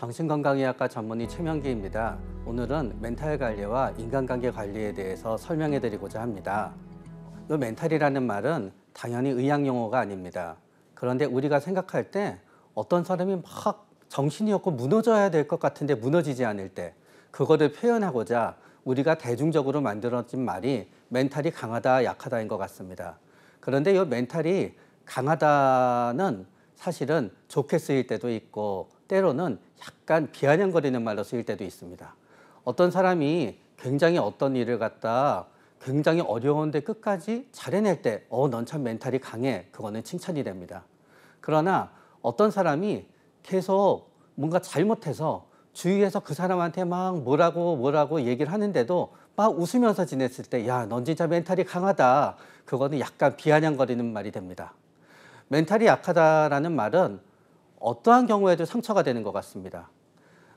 정신건강의학과 전문의 최명기입니다. 오늘은 멘탈 관리와 인간관계 관리에 대해서 설명해 드리고자 합니다. 이 멘탈이라는 말은 당연히 의학 용어가 아닙니다. 그런데 우리가 생각할 때 어떤 사람이 막 정신이 없고 무너져야 될 것 같은데 무너지지 않을 때 그거를 표현하고자 우리가 대중적으로 만들어진 말이 멘탈이 강하다 약하다인 것 같습니다. 그런데 이 멘탈이 강하다는 사실은 좋게 쓰일 때도 있고 때로는 약간 비아냥거리는 말로 쓰일 때도 있습니다. 어떤 사람이 굉장히 어떤 일을 갖다 굉장히 어려운데 끝까지 잘해낼 때, 어, 넌 참 멘탈이 강해. 그거는 칭찬이 됩니다. 그러나 어떤 사람이 계속 뭔가 잘못해서 주위에서 그 사람한테 막 뭐라고 뭐라고 얘기를 하는데도 막 웃으면서 지냈을 때, 야, 넌 진짜 멘탈이 강하다. 그거는 약간 비아냥거리는 말이 됩니다. 멘탈이 약하다라는 말은 어떠한 경우에도 상처가 되는 것 같습니다.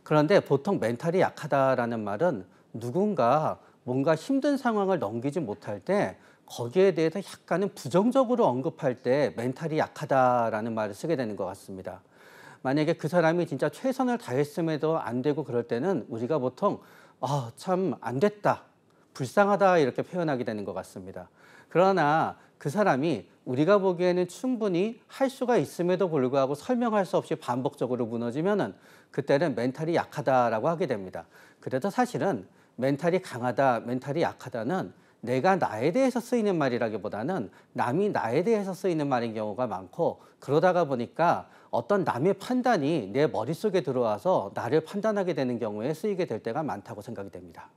그런데 보통 멘탈이 약하다라는 말은 누군가 뭔가 힘든 상황을 넘기지 못할 때 거기에 대해서 약간은 부정적으로 언급할 때 멘탈이 약하다라는 말을 쓰게 되는 것 같습니다. 만약에 그 사람이 진짜 최선을 다했음에도 안 되고 그럴 때는 우리가 보통 아, 참 안 됐다. 불쌍하다 이렇게 표현하게 되는 것 같습니다. 그러나 그 사람이 우리가 보기에는 충분히 할 수가 있음에도 불구하고 설명할 수 없이 반복적으로 무너지면은 그때는 멘탈이 약하다라고 하게 됩니다. 그래서 사실은 멘탈이 강하다, 멘탈이 약하다는 내가 나에 대해서 쓰이는 말이라기보다는 남이 나에 대해서 쓰이는 말인 경우가 많고 그러다가 보니까 어떤 남의 판단이 내 머릿속에 들어와서 나를 판단하게 되는 경우에 쓰이게 될 때가 많다고 생각이 됩니다.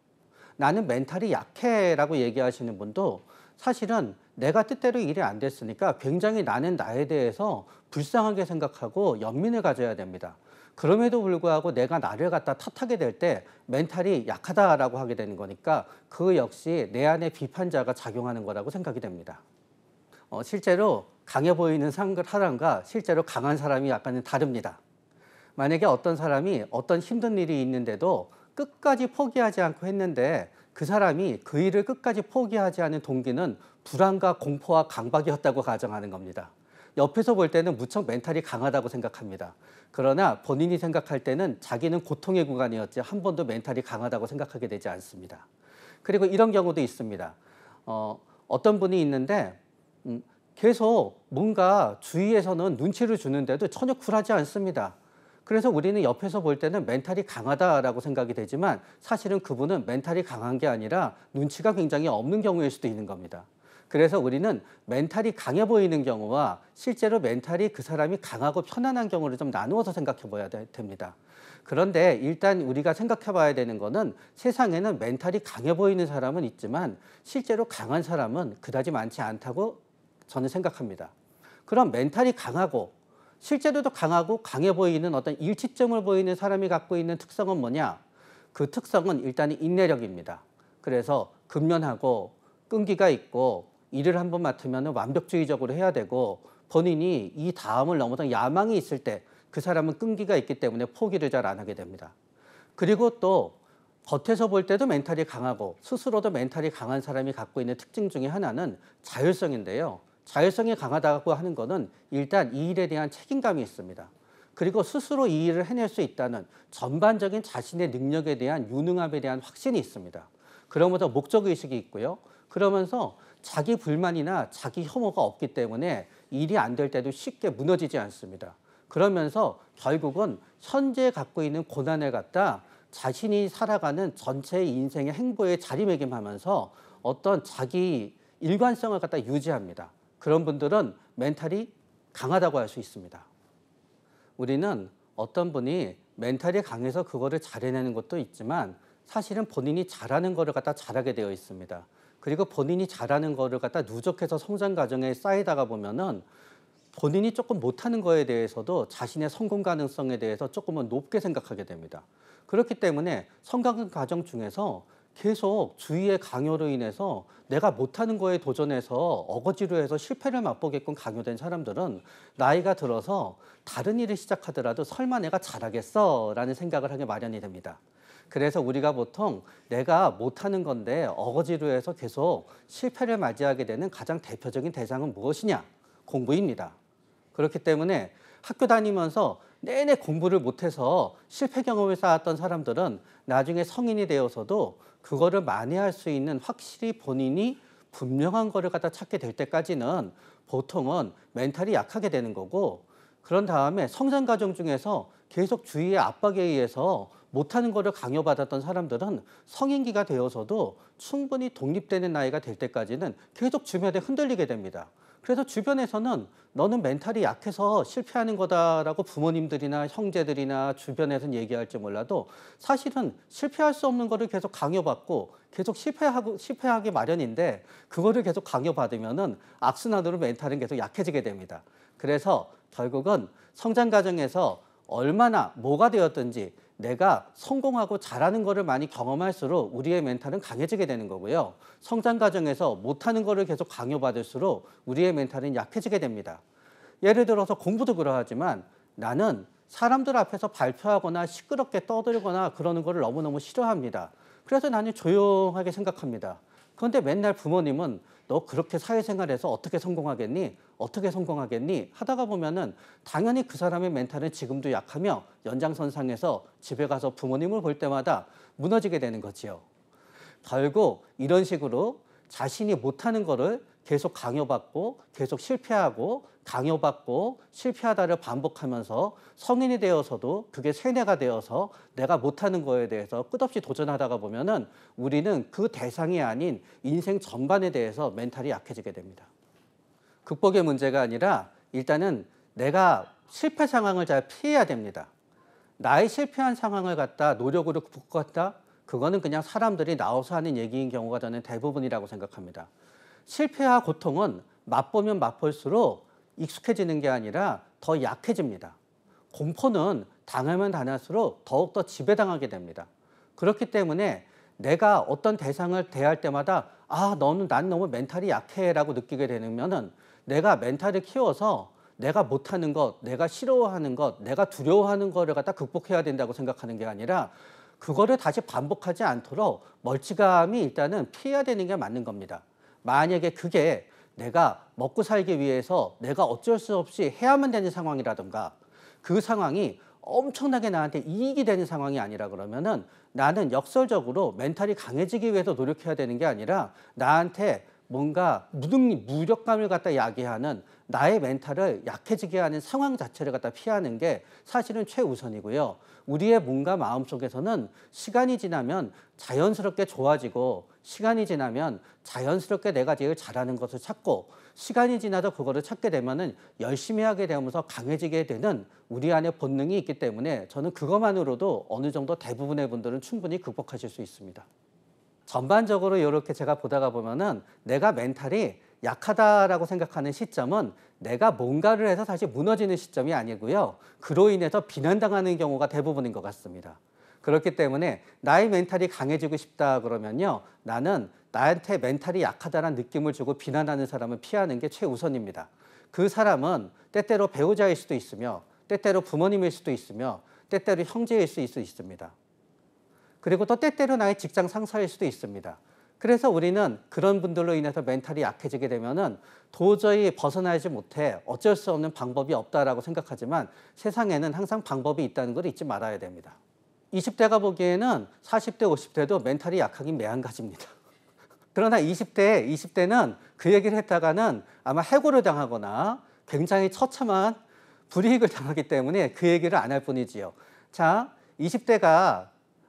나는 멘탈이 약해라고 얘기하시는 분도 사실은 내가 뜻대로 일이 안 됐으니까 굉장히 나는 나에 대해서 불쌍하게 생각하고 연민을 가져야 됩니다. 그럼에도 불구하고 내가 나를 갖다 탓하게 될 때 멘탈이 약하다라고 하게 되는 거니까 그 역시 내 안에 비판자가 작용하는 거라고 생각이 됩니다. 어, 실제로 강해 보이는 사람과 실제로 강한 사람이 약간은 다릅니다. 만약에 어떤 사람이 어떤 힘든 일이 있는데도 끝까지 포기하지 않고 했는데 그 사람이 그 일을 끝까지 포기하지 않은 동기는 불안과 공포와 강박이었다고 가정하는 겁니다. 옆에서 볼 때는 무척 멘탈이 강하다고 생각합니다. 그러나 본인이 생각할 때는 자기는 고통의 구간이었지 한 번도 멘탈이 강하다고 생각하게 되지 않습니다. 그리고 이런 경우도 있습니다. 어, 어떤 분이 있는데 음, 계속 뭔가 주위에서는 눈치를 주는데도 전혀 쿨하지 않습니다. 그래서 우리는 옆에서 볼 때는 멘탈이 강하다라고 생각이 되지만 사실은 그분은 멘탈이 강한 게 아니라 눈치가 굉장히 없는 경우일 수도 있는 겁니다. 그래서 우리는 멘탈이 강해 보이는 경우와 실제로 멘탈이 그 사람이 강하고 편안한 경우를 좀 나누어서 생각해 봐야 됩니다. 그런데 일단 우리가 생각해 봐야 되는 거는 세상에는 멘탈이 강해 보이는 사람은 있지만 실제로 강한 사람은 그다지 많지 않다고 저는 생각합니다. 그럼 멘탈이 강하고 실제로도 강하고 강해 보이는 어떤 일치점을 보이는 사람이 갖고 있는 특성은 뭐냐? 그 특성은 일단 인내력입니다. 그래서 근면하고 끈기가 있고 일을 한번 맡으면 완벽주의적으로 해야 되고 본인이 이 다음을 넘어선 야망이 있을 때 그 사람은 끈기가 있기 때문에 포기를 잘 안 하게 됩니다. 그리고 또 겉에서 볼 때도 멘탈이 강하고 스스로도 멘탈이 강한 사람이 갖고 있는 특징 중에 하나는 자율성인데요. 자율성이 강하다고 하는 것은 일단 이 일에 대한 책임감이 있습니다. 그리고 스스로 이 일을 해낼 수 있다는 전반적인 자신의 능력에 대한 유능함에 대한 확신이 있습니다. 그러면서 목적의식이 있고요. 그러면서 자기 불만이나 자기 혐오가 없기 때문에 일이 안 될 때도 쉽게 무너지지 않습니다. 그러면서 결국은 현재 갖고 있는 고난을 갖다 자신이 살아가는 전체 인생의 행보에 자리매김하면서 어떤 자기 일관성을 갖다 유지합니다. 그런 분들은 멘탈이 강하다고 할 수 있습니다. 우리는 어떤 분이 멘탈이 강해서 그거를 잘해내는 것도 있지만 사실은 본인이 잘하는 거를 갖다 잘하게 되어 있습니다. 그리고 본인이 잘하는 거를 갖다 누적해서 성장 과정에 쌓이다가 보면은 본인이 조금 못하는 거에 대해서도 자신의 성공 가능성에 대해서 조금은 높게 생각하게 됩니다. 그렇기 때문에 성장 과정 중에서 계속 주위의 강요로 인해서 내가 못하는 거에 도전해서 어거지로 해서 실패를 맛보게끔 강요된 사람들은 나이가 들어서 다른 일을 시작하더라도 설마 내가 잘하겠어 라는 생각을 하게 마련이 됩니다. 그래서 우리가 보통 내가 못하는 건데 어거지로 해서 계속 실패를 맞이하게 되는 가장 대표적인 대상은 무엇이냐? 공부입니다. 그렇기 때문에 학교 다니면서 내내 공부를 못해서 실패 경험을 쌓았던 사람들은 나중에 성인이 되어서도 그거를 만회할 수 있는 확실히 본인이 분명한 거를 갖다 찾게 될 때까지는 보통은 멘탈이 약하게 되는 거고 그런 다음에 성장 과정 중에서 계속 주위의 압박에 의해서 못하는 거를 강요받았던 사람들은 성인기가 되어서도 충분히 독립되는 나이가 될 때까지는 계속 주변에 흔들리게 됩니다. 그래서 주변에서는 너는 멘탈이 약해서 실패하는 거다라고 부모님들이나 형제들이나 주변에선 얘기할지 몰라도 사실은 실패할 수 없는 거를 계속 강요받고 계속 실패하고 실패하기 마련인데 그거를 계속 강요받으면은 악순환으로 멘탈은 계속 약해지게 됩니다. 그래서 결국은 성장 과정에서 얼마나 뭐가 되었든지 내가 성공하고 잘하는 거를 많이 경험할수록 우리의 멘탈은 강해지게 되는 거고요. 성장 과정에서 못하는 거를 계속 강요받을수록 우리의 멘탈은 약해지게 됩니다. 예를 들어서 공부도 그러하지만 나는 사람들 앞에서 발표하거나 시끄럽게 떠들거나 그러는 거를 너무너무 싫어합니다. 그래서 나는 조용하게 생각합니다. 그런데 맨날 부모님은 너 그렇게 사회생활에서 어떻게 성공하겠니? 어떻게 성공하겠니? 하다가 보면은 당연히 그 사람의 멘탈은 지금도 약하며 연장선상에서 집에 가서 부모님을 볼 때마다 무너지게 되는 거지요. 결국 이런 식으로 자신이 못하는 거를 계속 강요받고 계속 실패하고 강요받고 실패하다를 반복하면서 성인이 되어서도 그게 세뇌가 되어서 내가 못하는 거에 대해서 끝없이 도전하다가 보면은 우리는 그 대상이 아닌 인생 전반에 대해서 멘탈이 약해지게 됩니다. 극복의 문제가 아니라 일단은 내가 실패 상황을 잘 피해야 됩니다. 나의 실패한 상황을 갖다 노력으로 극복한다? 그거는 그냥 사람들이 나와서 하는 얘기인 경우가 저는 대부분이라고 생각합니다. 실패와 고통은 맛보면 맛볼수록 익숙해지는 게 아니라 더 약해집니다. 공포는 당하면 당할수록 더욱더 지배당하게 됩니다. 그렇기 때문에 내가 어떤 대상을 대할 때마다 아, 너는 난 너무 멘탈이 약해라고 느끼게 되면은 내가 멘탈을 키워서 내가 못하는 것, 내가 싫어하는 것, 내가 두려워하는 거를 갖다 극복해야 된다고 생각하는 게 아니라 그거를 다시 반복하지 않도록 멀찌감이 일단은 피해야 되는 게 맞는 겁니다. 만약에 그게 내가 먹고 살기 위해서 내가 어쩔 수 없이 해야만 되는 상황이라든가 그 상황이 엄청나게 나한테 이익이 되는 상황이 아니라 그러면은 나는 역설적으로 멘탈이 강해지기 위해서 노력해야 되는 게 아니라 나한테 뭔가 무등 무력감을 갖다 야기하는 나의 멘탈을 약해지게 하는 상황 자체를 갖다 피하는 게 사실은 최우선이고요. 우리의 뭔가 마음속에서는 시간이 지나면 자연스럽게 좋아지고 시간이 지나면 자연스럽게 내가 제일 잘하는 것을 찾고 시간이 지나서 그거를 찾게 되면은 열심히 하게 되면서 강해지게 되는 우리 안에 본능이 있기 때문에 저는 그것만으로도 어느 정도 대부분의 분들은 충분히 극복하실 수 있습니다. 전반적으로 이렇게 제가 보다가 보면은 내가 멘탈이 약하다라고 생각하는 시점은 내가 뭔가를 해서 사실 무너지는 시점이 아니고요. 그로 인해서 비난당하는 경우가 대부분인 것 같습니다. 그렇기 때문에 나의 멘탈이 강해지고 싶다 그러면요. 나는 나한테 멘탈이 약하다는 느낌을 주고 비난하는 사람은 피하는 게 최우선입니다. 그 사람은 때때로 배우자일 수도 있으며 때때로 부모님일 수도 있으며 때때로 형제일 수 있습니다. 그리고 또 때때로 나의 직장 상사일 수도 있습니다. 그래서 우리는 그런 분들로 인해서 멘탈이 약해지게 되면은 도저히 벗어나지 못해 어쩔 수 없는 방법이 없다라고 생각하지만 세상에는 항상 방법이 있다는 걸 잊지 말아야 됩니다. 20대가 보기에는 40대, 50대도 멘탈이 약하긴 매한가지입니다. 그러나 20대, 20대는 그 얘기를 했다가는 아마 해고를 당하거나 굉장히 처참한 불이익을 당하기 때문에 그 얘기를 안 할 뿐이지요. 자, 20대가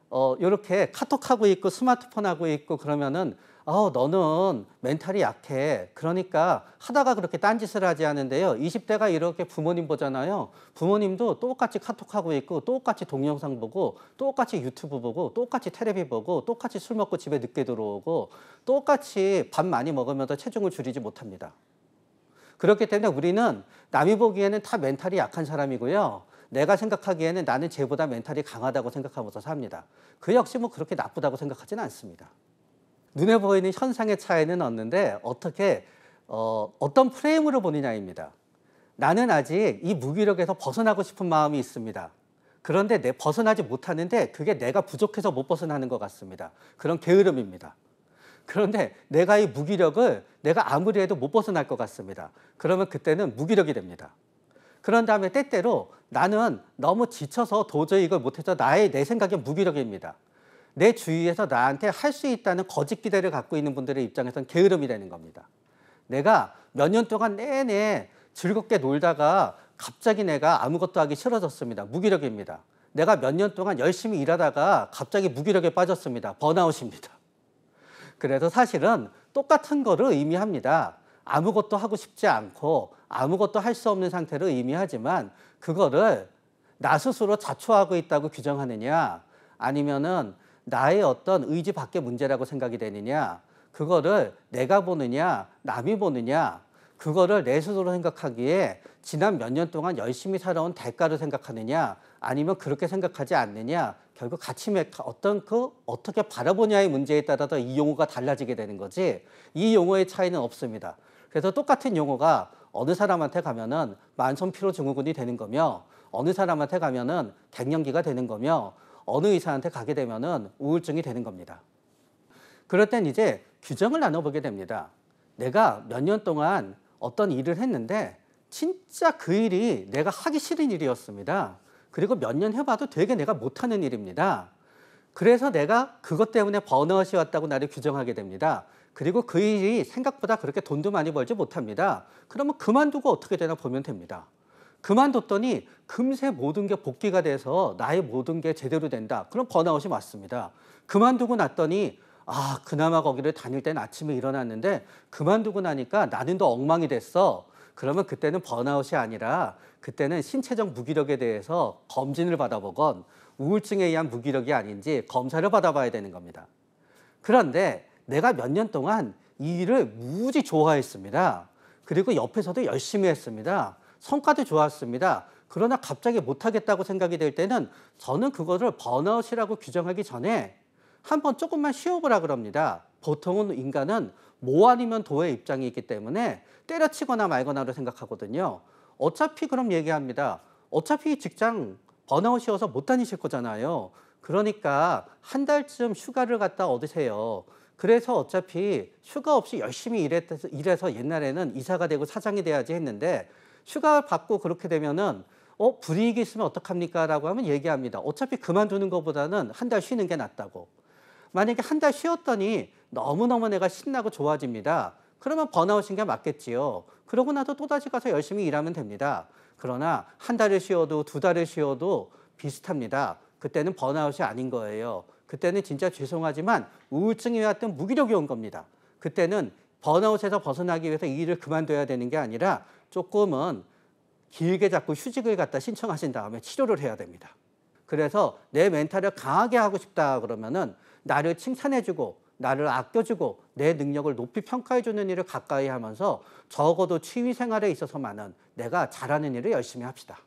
어, 이렇게 카톡하고 있고 스마트폰하고 있고 그러면은 어, 너는 멘탈이 약해. 그러니까 하다가 그렇게 딴짓을 하지 않는데요. 20대가 이렇게 부모님 보잖아요. 부모님도 똑같이 카톡하고 있고 똑같이 동영상 보고 똑같이 유튜브 보고 똑같이 테레비 보고 똑같이 술 먹고 집에 늦게 들어오고 똑같이 밥 많이 먹으면서 체중을 줄이지 못합니다. 그렇기 때문에 우리는 남이 보기에는 다 멘탈이 약한 사람이고요. 내가 생각하기에는 나는 쟤보다 멘탈이 강하다고 생각하면서 삽니다. 그 역시 뭐 그렇게 나쁘다고 생각하지는 않습니다. 눈에 보이는 현상의 차이는 없는데 어떻게 어, 어떤 프레임으로 보느냐입니다. 나는 아직 이 무기력에서 벗어나고 싶은 마음이 있습니다. 그런데 내 벗어나지 못하는데 그게 내가 부족해서 못 벗어나는 것 같습니다. 그런 게으름입니다. 그런데 내가 이 무기력을 내가 아무리 해도 못 벗어날 것 같습니다. 그러면 그때는 무기력이 됩니다. 그런 다음에 때때로 나는 너무 지쳐서 도저히 이걸 못해서 나의 내생각엔 무기력입니다. 내 주위에서 나한테 할 수 있다는 거짓 기대를 갖고 있는 분들의 입장에선 게으름이 되는 겁니다. 내가 몇 년 동안 내내 즐겁게 놀다가 갑자기 내가 아무것도 하기 싫어졌습니다. 무기력입니다. 내가 몇 년 동안 열심히 일하다가 갑자기 무기력에 빠졌습니다. 번아웃입니다. 그래서 사실은 똑같은 거를 의미합니다. 아무것도 하고 싶지 않고 아무것도 할 수 없는 상태를 의미하지만 그거를 나 스스로 자초하고 있다고 규정하느냐 아니면은 나의 어떤 의지 밖의 문제라고 생각이 되느냐, 그거를 내가 보느냐, 남이 보느냐, 그거를 내 스스로 생각하기에 지난 몇 년 동안 열심히 살아온 대가를 생각하느냐, 아니면 그렇게 생각하지 않느냐, 결국 같이 어떤 그 어떻게 바라보냐의 문제에 따라서 이 용어가 달라지게 되는 거지. 이 용어의 차이는 없습니다. 그래서 똑같은 용어가 어느 사람한테 가면은 만성 피로 증후군이 되는 거며 어느 사람한테 가면은 갱년기가 되는 거며 어느 의사한테 가게 되면 우울증이 되는 겁니다. 그럴 땐 이제 규정을 나눠보게 됩니다. 내가 몇 년 동안 어떤 일을 했는데 진짜 그 일이 내가 하기 싫은 일이었습니다. 그리고 몇 년 해봐도 되게 내가 못하는 일입니다. 그래서 내가 그것 때문에 번아웃이 왔다고 나를 규정하게 됩니다. 그리고 그 일이 생각보다 그렇게 돈도 많이 벌지 못합니다. 그러면 그만두고 어떻게 되나 보면 됩니다. 그만뒀더니 금세 모든 게 복귀가 돼서 나의 모든 게 제대로 된다. 그럼 번아웃이 왔습니다. 그만두고 났더니 아, 그나마 거기를 다닐 때는 아침에 일어났는데 그만두고 나니까 나는 더 엉망이 됐어. 그러면 그때는 번아웃이 아니라 그때는 신체적 무기력에 대해서 검진을 받아보건 우울증에 의한 무기력이 아닌지 검사를 받아봐야 되는 겁니다. 그런데 내가 몇 년 동안 이 일을 무지 좋아했습니다. 그리고 옆에서도 열심히 했습니다. 성과도 좋았습니다. 그러나 갑자기 못하겠다고 생각이 될 때는 저는 그것을 번아웃이라고 규정하기 전에 한번 조금만 쉬어보라 그럽니다. 보통은 인간은 모 뭐 아니면 도의 입장이기 있 때문에 때려치거나 말거나로 생각하거든요. 어차피 그럼 얘기합니다. 어차피 직장 번아웃이어서 못 다니실 거잖아요. 그러니까 한 달쯤 휴가를 갖다 얻으세요. 그래서 어차피 휴가 없이 열심히 일해서 옛날에는 이사가 되고 사장이 돼야지 했는데 휴가 를 받고 그렇게 되면은 어 불이익이 있으면 어떡합니까라고 하면 얘기합니다. 어차피 그만두는 것보다는 한 달 쉬는 게 낫다고. 만약에 한 달 쉬었더니 너무너무 내가 신나고 좋아집니다. 그러면 번아웃인 게 맞겠지요. 그러고 나서 또다시 가서 열심히 일하면 됩니다. 그러나 한 달을 쉬어도 두 달을 쉬어도 비슷합니다. 그때는 번아웃이 아닌 거예요. 그때는 진짜 죄송하지만 우울증이 왔던 무기력이 온 겁니다. 그때는 번아웃에서 벗어나기 위해서 일을 그만둬야 되는 게 아니라 조금은 길게 잡고 휴직을 갖다 신청하신 다음에 치료를 해야 됩니다. 그래서 내 멘탈을 강하게 하고 싶다 그러면은 나를 칭찬해주고 나를 아껴주고 내 능력을 높이 평가해주는 일을 가까이 하면서 적어도 취미 생활에 있어서만은 내가 잘하는 일을 열심히 합시다.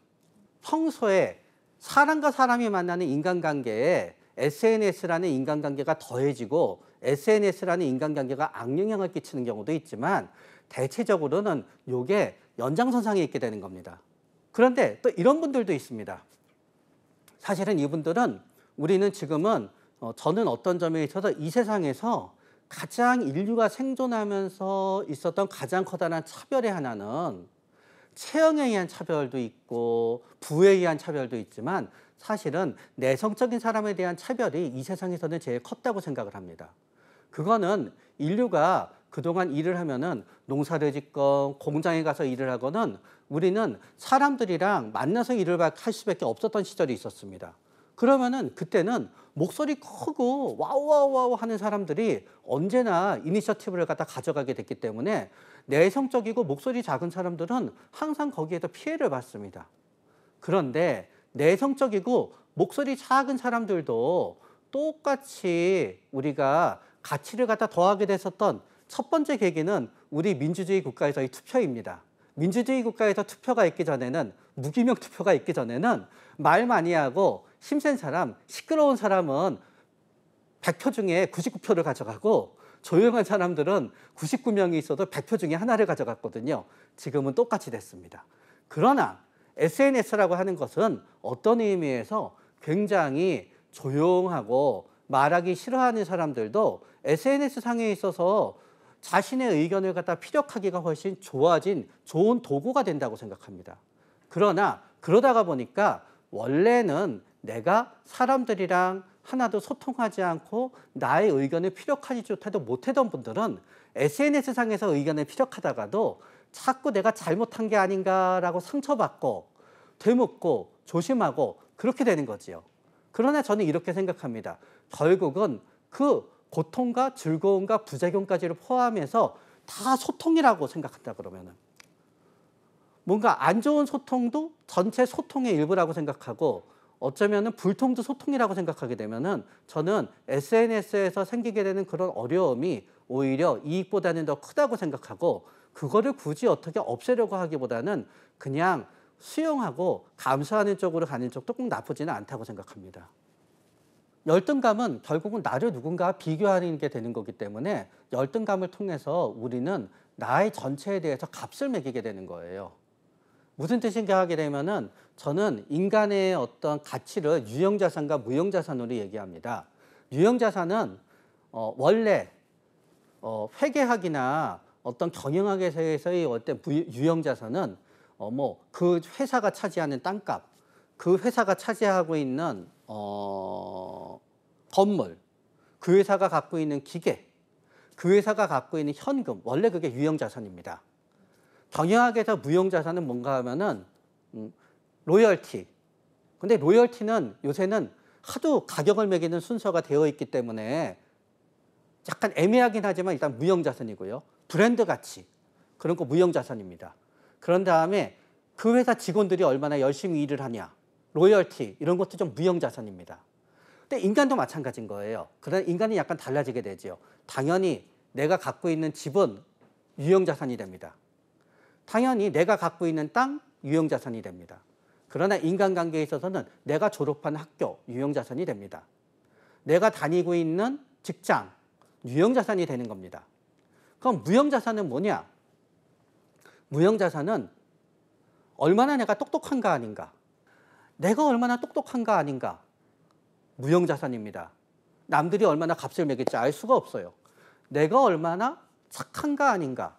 평소에 사람과 사람이 만나는 인간관계에 SNS라는 인간관계가 더해지고 SNS라는 인간관계가 악영향을 끼치는 경우도 있지만 대체적으로는 요게 연장선상에 있게 되는 겁니다. 그런데 또 이런 분들도 있습니다. 사실은 이분들은 우리는 지금은 어, 저는 어떤 점에 있어서 이 세상에서 가장 인류가 생존하면서 있었던 가장 커다란 차별의 하나는 체형에 의한 차별도 있고 부에 의한 차별도 있지만 사실은 내성적인 사람에 대한 차별이 이 세상에서는 제일 컸다고 생각을 합니다. 그거는 인류가 그동안 일을 하면은 농사를 짓건 공장에 가서 일을 하거는 우리는 사람들이랑 만나서 일을 할 수밖에 없었던 시절이 있었습니다. 그러면은 그때는 목소리 크고 와우와우와우 하는 사람들이 언제나 이니셔티브를 갖다 가져가게 됐기 때문에 내성적이고 목소리 작은 사람들은 항상 거기에서 피해를 받습니다. 그런데 내성적이고 목소리 작은 사람들도 똑같이 우리가 가치를 갖다 더하게 됐었던 첫 번째 계기는 우리 민주주의 국가에서의 투표입니다. 민주주의 국가에서 투표가 있기 전에는 무기명 투표가 있기 전에는 말 많이 하고 힘센 사람, 시끄러운 사람은 100표 중에 99표를 가져가고 조용한 사람들은 99명이 있어도 100표 중에 하나를 가져갔거든요. 지금은 똑같이 됐습니다. 그러나 SNS라고 하는 것은 어떤 의미에서 굉장히 조용하고 말하기 싫어하는 사람들도 SNS 상에 있어서 자신의 의견을 갖다 피력하기가 훨씬 좋아진 좋은 도구가 된다고 생각합니다. 그러나 그러다가 보니까 원래는 내가 사람들이랑 하나도 소통하지 않고 나의 의견을 피력하지못해도 못했던 분들은 SNS상에서 의견을 피력하다가도 자꾸 내가 잘못한 게 아닌가라고 상처받고 되묻고 조심하고 그렇게 되는 거지요. 그러나 저는 이렇게 생각합니다. 결국은 그 고통과 즐거움과 부작용까지를 포함해서 다 소통이라고 생각한다 그러면은 뭔가 안 좋은 소통도 전체 소통의 일부라고 생각하고 어쩌면은 불통도 소통이라고 생각하게 되면은 저는 SNS에서 생기게 되는 그런 어려움이 오히려 이익보다는 더 크다고 생각하고 그거를 굳이 어떻게 없애려고 하기보다는 그냥 수용하고 감수하는 쪽으로 가는 쪽도 꼭 나쁘지는 않다고 생각합니다. 열등감은 결국은 나를 누군가와 비교하는 게 되는 거기 때문에 열등감을 통해서 우리는 나의 전체에 대해서 값을 매기게 되는 거예요. 무슨 뜻인가 하게 되면은 저는 인간의 어떤 가치를 유형자산과 무형자산으로 얘기합니다. 유형자산은 어, 원래 어, 회계학이나 어떤 경영학에서의 어떤 유형자산은 어, 뭐그 회사가 차지하는 땅값, 그 회사가 차지하고 있는 어, 건물, 그 회사가 갖고 있는 기계, 그 회사가 갖고 있는 현금, 원래 그게 유형자산입니다. 경영학에서 무형자산은 뭔가 하면은 음, 로열티. 근데 로열티는 요새는 하도 가격을 매기는 순서가 되어 있기 때문에 약간 애매하긴 하지만 일단 무형자산이고요. 브랜드 가치. 그런 거 무형자산입니다. 그런 다음에 그 회사 직원들이 얼마나 열심히 일을 하냐. 로열티 이런 것도 좀 무형자산입니다. 근데 인간도 마찬가지인 거예요. 그러나 인간이 약간 달라지게 되죠. 당연히 내가 갖고 있는 집은 유형자산이 됩니다. 당연히 내가 갖고 있는 땅 유형자산이 됩니다. 그러나 인간관계에 있어서는 내가 졸업한 학교 유형자산이 됩니다. 내가 다니고 있는 직장 유형자산이 되는 겁니다. 그럼 무형자산은 뭐냐? 무형자산은 얼마나 내가 똑똑한가 아닌가? 내가 얼마나 똑똑한가 아닌가. 무형자산입니다. 남들이 얼마나 값을 매길지 알 수가 없어요. 내가 얼마나 착한가 아닌가.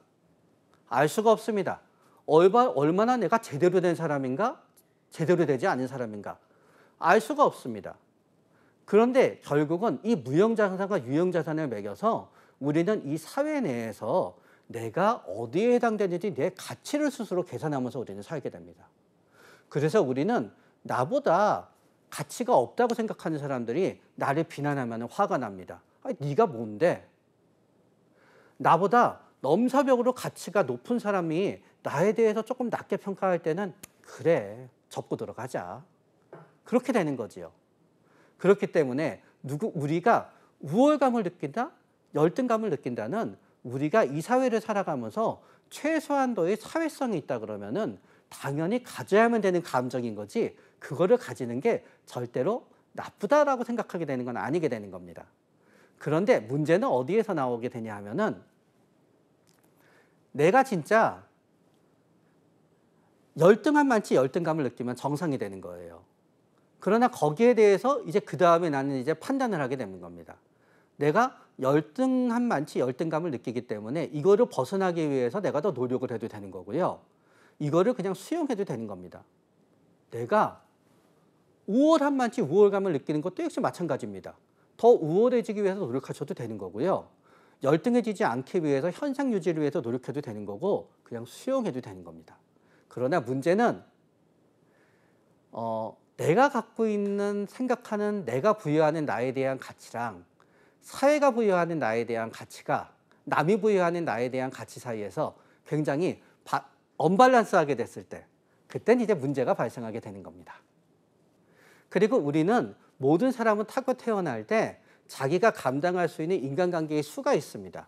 알 수가 없습니다. 얼마, 나 내가 제대로 된 사람인가, 제대로 되지 않은 사람인가. 알 수가 없습니다. 그런데 결국은 이 무형자산과 유형자산을 매겨서 우리는 이 사회 내에서 내가 어디에 해당되는지 내 가치를 스스로 계산하면서 우리는 살게 됩니다. 그래서 우리는 나보다 가치가 없다고 생각하는 사람들이 나를 비난하면 화가 납니다. 아니, 네가 뭔데? 나보다 넘사벽으로 가치가 높은 사람이 나에 대해서 조금 낮게 평가할 때는 그래, 접고 들어가자. 그렇게 되는 거지요. 그렇기 때문에 누구 우리가 우월감을 느낀다, 열등감을 느낀다는 우리가 이 사회를 살아가면서 최소한도의 사회성이 있다 그러면은 당연히 가져야만 되는 감정인 거지 그거를 가지는 게 절대로 나쁘다라고 생각하게 되는 건 아니게 되는 겁니다. 그런데 문제는 어디에서 나오게 되냐 하면은 내가 진짜 열등한 만치 열등감을 느끼면 정상이 되는 거예요. 그러나 거기에 대해서 이제 그 다음에 나는 이제 판단을 하게 되는 겁니다. 내가 열등한 만치 열등감을 느끼기 때문에 이거를 벗어나기 위해서 내가 더 노력을 해도 되는 거고요. 이거를 그냥 수용해도 되는 겁니다. 내가 우월한만치 우월감을 느끼는 것도 역시 마찬가지입니다. 더 우월해지기 위해서 노력하셔도 되는 거고요. 열등해지지 않기 위해서 현상 유지를 위해서 노력해도 되는 거고 그냥 수용해도 되는 겁니다. 그러나 문제는 어, 내가 갖고 있는 생각하는 내가 부여하는 나에 대한 가치랑 사회가 부여하는 나에 대한 가치가 남이 부여하는 나에 대한 가치 사이에서 굉장히 언밸런스하게 됐을 때 그땐 이제 문제가 발생하게 되는 겁니다. 그리고 우리는 모든 사람은 타고 태어날 때 자기가 감당할 수 있는 인간관계의 수가 있습니다.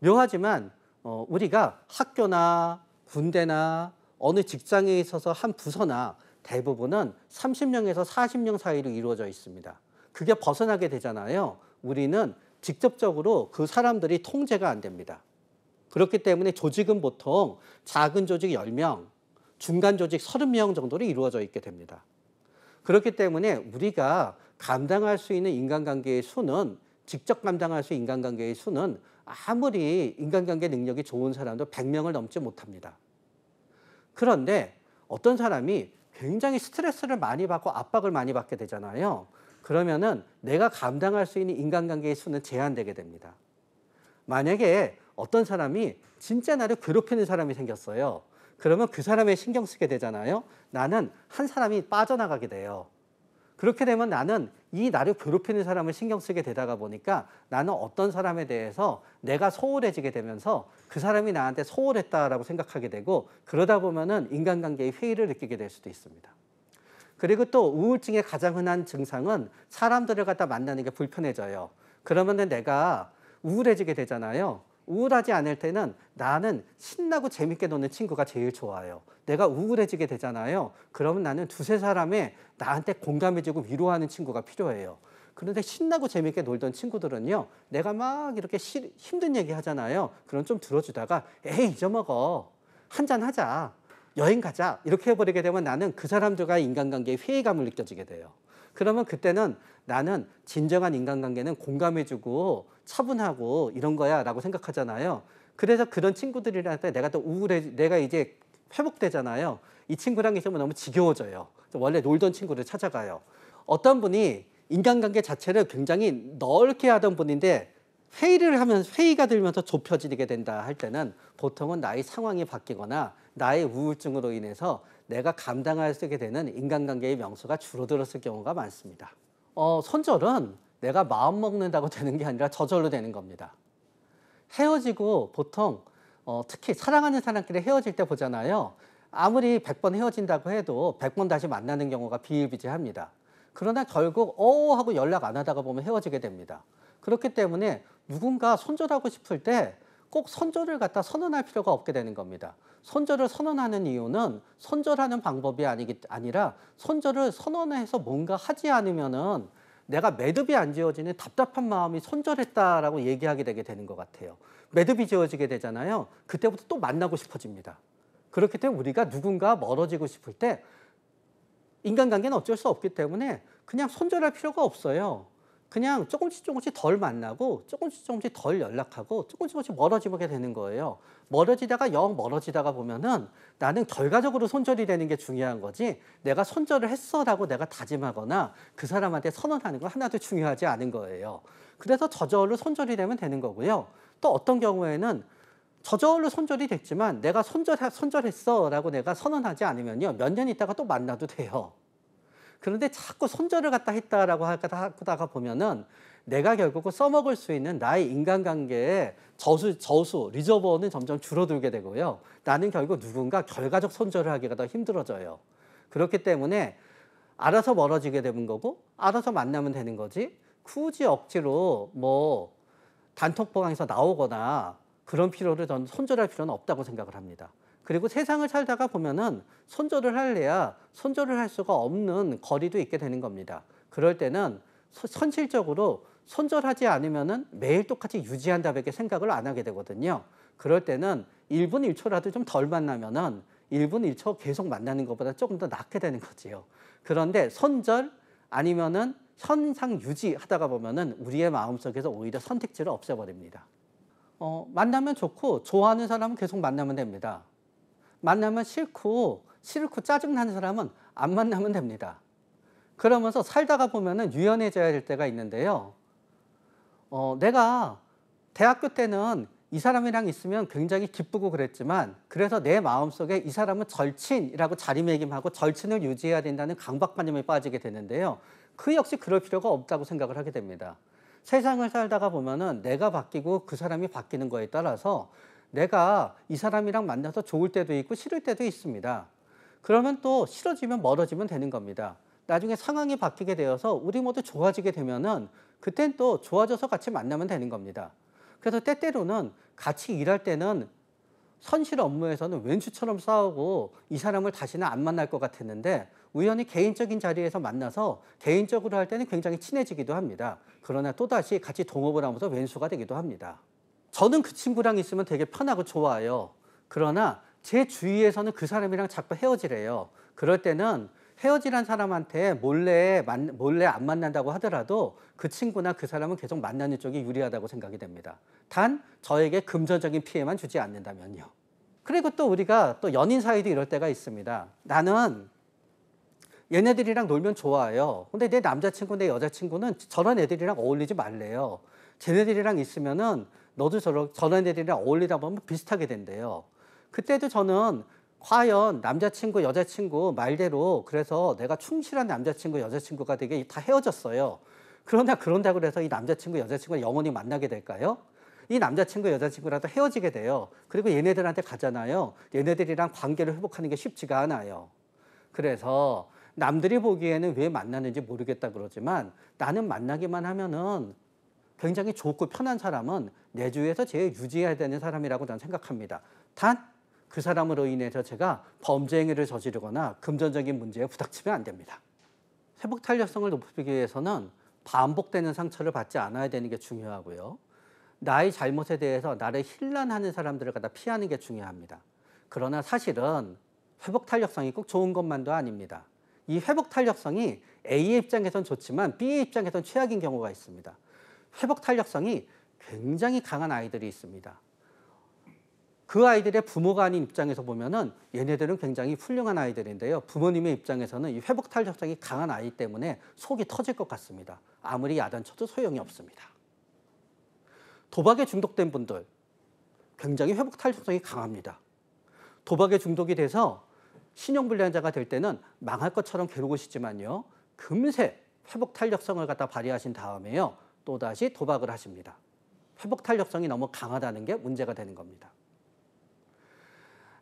묘하지만 어, 우리가 학교나 군대나 어느 직장에 있어서 한 부서나 대부분은 30명에서 40명 사이로 이루어져 있습니다. 그게 벗어나게 되잖아요. 우리는 직접적으로 그 사람들이 통제가 안 됩니다. 그렇기 때문에 조직은 보통 작은 조직 10명, 중간 조직 30명 정도로 이루어져 있게 됩니다. 그렇기 때문에 우리가 감당할 수 있는 인간관계의 수는 직접 감당할 수 있는 인간관계의 수는 아무리 인간관계 능력이 좋은 사람도 100명을 넘지 못합니다. 그런데 어떤 사람이 굉장히 스트레스를 많이 받고 압박을 많이 받게 되잖아요. 그러면은 내가 감당할 수 있는 인간관계의 수는 제한되게 됩니다. 만약에 어떤 사람이 진짜 나를 괴롭히는 사람이 생겼어요. 그러면 그사람의 신경 쓰게 되잖아요. 나는 한 사람이 빠져나가게 돼요. 그렇게 되면 나는 이 나를 괴롭히는 사람을 신경 쓰게 되다가 보니까 나는 어떤 사람에 대해서 내가 소홀해지게 되면서 그 사람이 나한테 소홀했다라고 생각하게 되고 그러다 보면은 인간관계의 회의를 느끼게 될 수도 있습니다. 그리고 또 우울증의 가장 흔한 증상은 사람들을 갖다 만나는 게 불편해져요. 그러면은 내가 우울해지게 되잖아요. 우울하지 않을 때는 나는 신나고 재밌게 노는 친구가 제일 좋아요. 내가 우울해지게 되잖아요. 그러면 나는 두세 사람의 나한테 공감해주고 위로하는 친구가 필요해요. 그런데 신나고 재밌게 놀던 친구들은요, 내가 막 이렇게 시, 힘든 얘기 하잖아요. 그럼 좀 들어주다가, 에이, 잊어먹어. 한잔 하자. 여행 가자. 이렇게 해버리게 되면 나는 그 사람들과의 인간관계에 회의감을 느껴지게 돼요. 그러면 그때는 나는 진정한 인간관계는 공감해주고 차분하고 이런 거야라고 생각하잖아요. 그래서 그런 친구들이랑테 내가 또 우울해 내가 이제 회복되잖아요. 이 친구랑 있으면 너무 지겨워져요. 원래 놀던 친구를 찾아가요. 어떤 분이 인간관계 자체를 굉장히 넓게 하던 분인데 회의를 하면 회의가 들면서 좁혀지게 된다 할 때는 보통은 나의 상황이 바뀌거나 나의 우울증으로 인해서 내가 감당할 수 있게 되는 인간관계의 명수가 줄어들었을 경우가 많습니다. 어, 손절은 내가 마음 먹는다고 되는 게 아니라 저절로 되는 겁니다. 헤어지고 보통 어, 특히 사랑하는 사람끼리 헤어질 때 보잖아요. 아무리 100번 헤어진다고 해도 100번 다시 만나는 경우가 비일비재합니다. 그러나 결국 어 하고 연락 안 하다가 보면 헤어지게 됩니다. 그렇기 때문에 누군가 손절하고 싶을 때 꼭 손절을 갖다 선언할 필요가 없게 되는 겁니다. 손절을 선언하는 이유는 손절하는 방법이 아니기, 아니라 손절을 선언해서 뭔가 하지 않으면은 내가 매듭이 안 지어지는 답답한 마음이 손절했다라고 얘기하게 되게 되는 것 같아요. 매듭이 지어지게 되잖아요. 그때부터 또 만나고 싶어집니다. 그렇기 때문에 우리가 누군가 멀어지고 싶을 때 인간관계는 어쩔 수 없기 때문에 그냥 손절할 필요가 없어요. 그냥 조금씩 조금씩 덜 만나고 조금씩 조금씩 덜 연락하고 조금씩 조금씩 멀어지게 되는 거예요. 멀어지다가 영 멀어지다가 보면은 나는 결과적으로 손절이 되는 게 중요한 거지 내가 손절을 했어라고 내가 다짐하거나 그 사람한테 선언하는 건 하나도 중요하지 않은 거예요. 그래서 저절로 손절이 되면 되는 거고요. 또 어떤 경우에는 저절로 손절이 됐지만 내가 손절, 손절했어라고 내가 선언하지 않으면요. 몇 년 있다가 또 만나도 돼요. 그런데 자꾸 손절을 갖다 했다라고 하다가 보면은 내가 결국은 써먹을 수 있는 나의 인간관계에 저수, 저수, 리저버는 점점 줄어들게 되고요. 나는 결국 누군가 결과적 손절을 하기가 더 힘들어져요. 그렇기 때문에 알아서 멀어지게 되는 거고, 알아서 만나면 되는 거지, 굳이 억지로 뭐 단톡방에서 나오거나 그런 필요를 저는 손절할 필요는 없다고 생각을 합니다. 그리고 세상을 살다가 보면은 손절을 할래야 손절을 할 수가 없는 거리도 있게 되는 겁니다. 그럴 때는 선실적으로 손절하지 않으면은 매일 똑같이 유지한다밖에 생각을 안 하게 되거든요. 그럴 때는 1분 1초라도 좀 덜 만나면은 1분 1초 계속 만나는 것보다 조금 더 낫게 되는 거지요. 그런데 손절 아니면은 현상 유지 하다가 보면은 우리의 마음속에서 오히려 선택지를 없애버립니다. 어, 만나면 좋고 좋아하는 사람은 계속 만나면 됩니다. 만나면 싫고 싫고 짜증나는 사람은 안 만나면 됩니다. 그러면서 살다가 보면은 유연해져야 될 때가 있는데요. 어, 내가 대학교 때는 이 사람이랑 있으면 굉장히 기쁘고 그랬지만 그래서 내 마음속에 이 사람은 절친이라고 자리매김하고 절친을 유지해야 된다는 강박관념에 빠지게 되는데요. 그 역시 그럴 필요가 없다고 생각을 하게 됩니다. 세상을 살다가 보면은 내가 바뀌고 그 사람이 바뀌는 거에 따라서 내가 이 사람이랑 만나서 좋을 때도 있고 싫을 때도 있습니다. 그러면 또 싫어지면 멀어지면 되는 겁니다. 나중에 상황이 바뀌게 되어서 우리 모두 좋아지게 되면은 그땐 또 좋아져서 같이 만나면 되는 겁니다. 그래서 때때로는 같이 일할 때는 선실 업무에서는 왼수처럼 싸우고 이 사람을 다시는 안 만날 것 같았는데 우연히 개인적인 자리에서 만나서 개인적으로 할 때는 굉장히 친해지기도 합니다. 그러나 또다시 같이 동업을 하면서 왼수가 되기도 합니다. 저는 그 친구랑 있으면 되게 편하고 좋아요. 그러나 제 주위에서는 그 사람이랑 자꾸 헤어지래요. 그럴 때는 헤어지란 사람한테 몰래 만, 몰래 안 만난다고 하더라도 그 친구나 그 사람은 계속 만나는 쪽이 유리하다고 생각이 됩니다. 단 저에게 금전적인 피해만 주지 않는다면요. 그리고 또 우리가 또 연인 사이도 이럴 때가 있습니다. 나는 얘네들이랑 놀면 좋아요. 근데 내 남자친구, 내 여자친구는 저런 애들이랑 어울리지 말래요. 쟤네들이랑 있으면은 너도 저런, 저런 애들이랑 어울리다 보면 비슷하게 된대요. 그때도 저는 과연 남자친구, 여자친구 말대로 그래서 내가 충실한 남자친구, 여자친구가 되게 다 헤어졌어요. 그러나 그런다 그래서 이 남자친구, 여자친구를 영원히 만나게 될까요? 이 남자친구, 여자친구라도 헤어지게 돼요. 그리고 얘네들한테 가잖아요. 얘네들이랑 관계를 회복하는 게 쉽지가 않아요. 그래서 남들이 보기에는 왜 만나는지 모르겠다 그러지만 나는 만나기만 하면은 굉장히 좋고 편한 사람은 내 주위에서 제일 유지해야 되는 사람이라고 난 생각합니다. 단 그 사람으로 인해서 제가 범죄 행위를 저지르거나 금전적인 문제에 부닥치면 안 됩니다. 회복 탄력성을 높이기 위해서는 반복되는 상처를 받지 않아야 되는 게 중요하고요. 나의 잘못에 대해서 나를 힐난하는 사람들을 갖다 피하는 게 중요합니다. 그러나 사실은 회복 탄력성이 꼭 좋은 것만도 아닙니다. 이 회복 탄력성이 A의 입장에선 좋지만 B의 입장에선 최악인 경우가 있습니다. 회복 탄력성이 굉장히 강한 아이들이 있습니다. 그 아이들의 부모가 아닌 입장에서 보면은 얘네들은 굉장히 훌륭한 아이들인데요. 부모님의 입장에서는 이 회복 탄력성이 강한 아이 때문에 속이 터질 것 같습니다. 아무리 야단쳐도 소용이 없습니다. 도박에 중독된 분들 굉장히 회복 탄력성이 강합니다. 도박에 중독이 돼서 신용불량자가 될 때는 망할 것처럼 괴로우시지만요. 금세 회복 탄력성을 갖다 발휘하신 다음에요. 또다시 도박을 하십니다. 회복 탄력성이 너무 강하다는 게 문제가 되는 겁니다.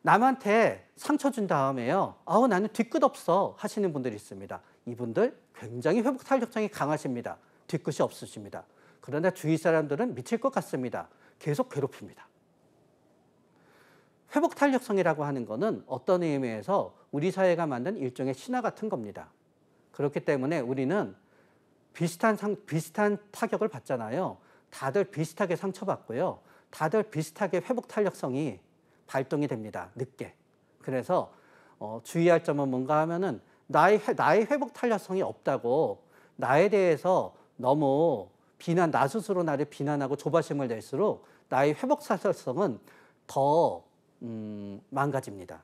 남한테 상처 준 다음에요. 아우 나는 뒤끝 없어 하시는 분들이 있습니다. 이분들 굉장히 회복 탄력성이 강하십니다. 뒤끝이 없으십니다. 그러나 주위 사람들은 미칠 것 같습니다. 계속 괴롭힙니다. 회복 탄력성이라고 하는 것은 어떤 의미에서 우리 사회가 만든 일종의 신화 같은 겁니다. 그렇기 때문에 우리는 비슷한 상, 비슷한 타격을 받잖아요. 다들 비슷하게 상처받고요. 다들 비슷하게 회복 탄력성이 발동이 됩니다. 늦게. 그래서 어, 주의할 점은 뭔가 하면은 나의 나의 회복 탄력성이 없다고 나에 대해서 너무 비난 나 스스로 나를 비난하고 조바심을 낼수록 나의 회복 사설성은 더 음, 망가집니다.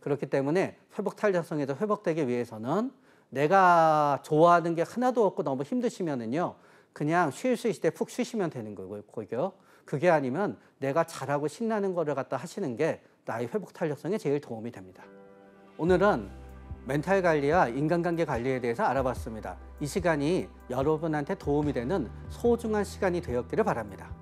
그렇기 때문에 회복 탄력성에서 회복되기 위해서는 내가 좋아하는 게 하나도 없고 너무 힘드시면은요, 그냥 쉴 수 있을 때 푹 쉬시면 되는 거고요. 그게 아니면 내가 잘하고 신나는 거를 갖다 하시는 게 나의 회복 탄력성에 제일 도움이 됩니다. 오늘은 멘탈 관리와 인간관계 관리에 대해서 알아봤습니다. 이 시간이 여러분한테 도움이 되는 소중한 시간이 되었기를 바랍니다.